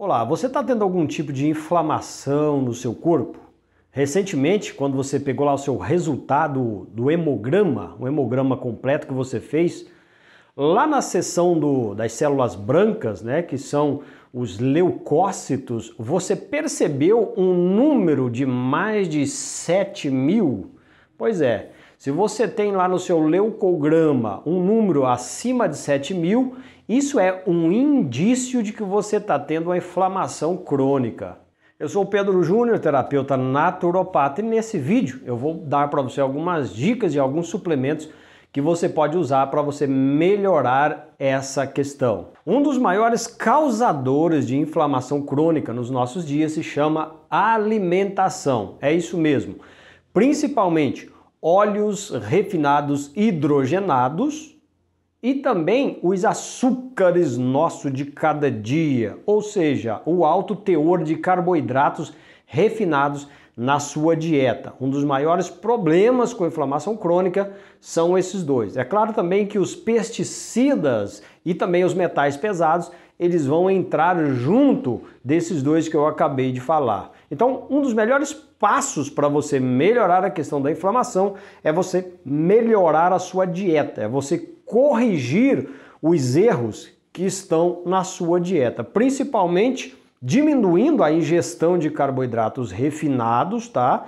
Olá, você está tendo algum tipo de inflamação no seu corpo? Recentemente, quando você pegou lá o seu resultado do hemograma, o hemograma completo que você fez, lá na seção do, das células brancas, né, que são os leucócitos, você percebeu um número de mais de 7 mil? Pois é, se você tem lá no seu leucograma um número acima de 7 mil, isso é um indício de que você está tendo uma inflamação crônica. Eu sou o Pedro Júnior, terapeuta naturopata, e nesse vídeo eu vou dar para você algumas dicas e alguns suplementos que você pode usar para você melhorar essa questão. Um dos maiores causadores de inflamação crônica nos nossos dias se chama alimentação. É isso mesmo. Principalmente óleos refinados hidrogenados e também os açúcares nosso de cada dia, ou seja, o alto teor de carboidratos refinados na sua dieta. Um dos maiores problemas com inflamação crônica são esses dois. É claro também que os pesticidas e também os metais pesados, eles vão entrar junto desses dois que eu acabei de falar. Então, um dos melhores passos para você melhorar a questão da inflamação é você melhorar a sua dieta, é você corrigir os erros que estão na sua dieta, principalmente diminuindo a ingestão de carboidratos refinados, tá?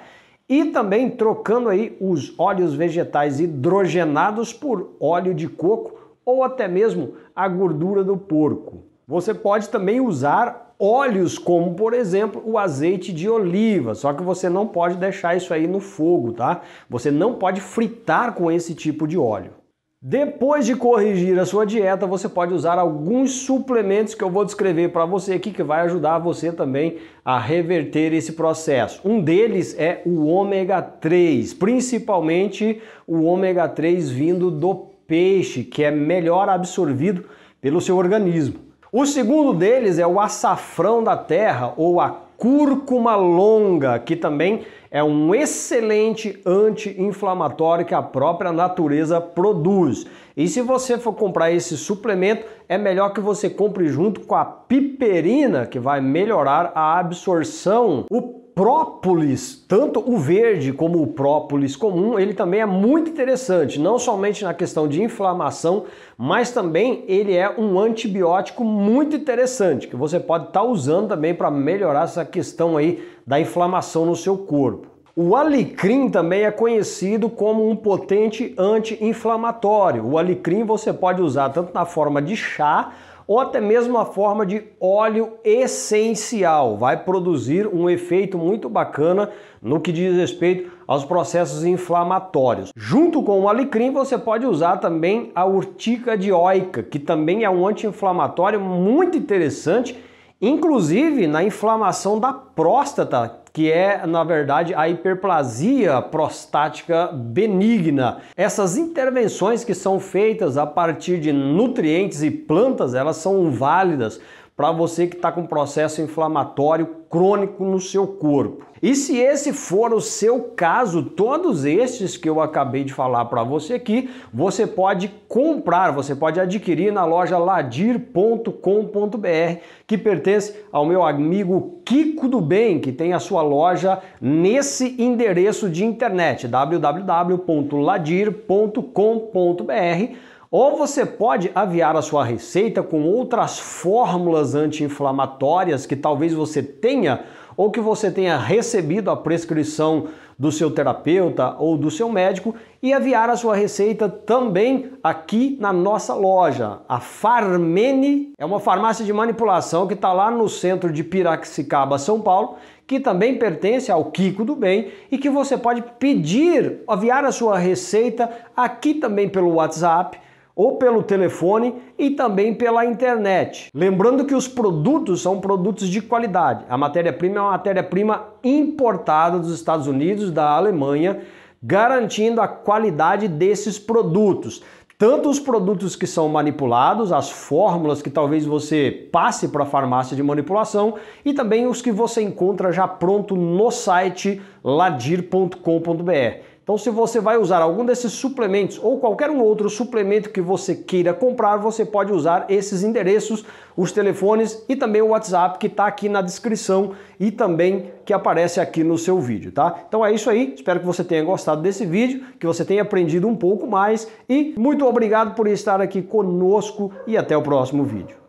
E também trocando aí os óleos vegetais hidrogenados por óleo de coco ou até mesmo a gordura do porco. Você pode também usar óleos como, por exemplo, o azeite de oliva, só que você não pode deixar isso aí no fogo, tá? Você não pode fritar com esse tipo de óleo. Depois de corrigir a sua dieta, você pode usar alguns suplementos que eu vou descrever para você aqui, que vai ajudar você também a reverter esse processo. Um deles é o ômega 3, principalmente o ômega 3 vindo do peixe, que é melhor absorvido pelo seu organismo. O segundo deles é o açafrão da terra ou a cúrcuma longa, que também é um excelente anti-inflamatório que a própria natureza produz. E se você for comprar esse suplemento, é melhor que você compre junto com a piperina, que vai melhorar a absorção. O própolis, tanto o verde como o própolis comum, ele também é muito interessante, não somente na questão de inflamação, mas também ele é um antibiótico muito interessante, que você pode estar tá usando também para melhorar essa questão aí da inflamação no seu corpo. O alecrim também é conhecido como um potente anti-inflamatório. O alecrim você pode usar tanto na forma de chá ou até mesmo a forma de óleo essencial. Vai produzir um efeito muito bacana no que diz respeito aos processos inflamatórios. Junto com o alecrim, você pode usar também a urtica dioica, que também é um anti-inflamatório muito interessante inclusive na inflamação da próstata, que é, na verdade, a hiperplasia prostática benigna. Essas intervenções que são feitas a partir de nutrientes e plantas, elas são válidas para você que está com processo inflamatório crônico no seu corpo. E se esse for o seu caso, todos estes que eu acabei de falar para você aqui, você pode comprar, você pode adquirir na loja ladir.com.br, que pertence ao meu amigo Kiko do Bem, que tem a sua loja nesse endereço de internet www.ladir.com.br ou você pode aviar a sua receita com outras fórmulas anti-inflamatórias que talvez você tenha ou que você tenha recebido a prescrição do seu terapeuta ou do seu médico e aviar a sua receita também aqui na nossa loja. A Farmene é uma farmácia de manipulação que está lá no centro de Piracicaba, São Paulo, que também pertence ao Kiko do Bem e que você pode pedir, aviar a sua receita aqui também pelo WhatsApp ou pelo telefone e também pela internet. Lembrando que os produtos são produtos de qualidade. A matéria-prima é uma matéria-prima importada dos Estados Unidos, da Alemanha, garantindo a qualidade desses produtos. Tanto os produtos que são manipulados, as fórmulas que talvez você passe para a farmácia de manipulação, e também os que você encontra já pronto no site ladir.com.br. Então, se você vai usar algum desses suplementos ou qualquer um outro suplemento que você queira comprar, você pode usar esses endereços, os telefones e também o WhatsApp que está aqui na descrição e também que aparece aqui no seu vídeo, tá? Então é isso aí, espero que você tenha gostado desse vídeo, que você tenha aprendido um pouco mais e muito obrigado por estar aqui conosco e até o próximo vídeo.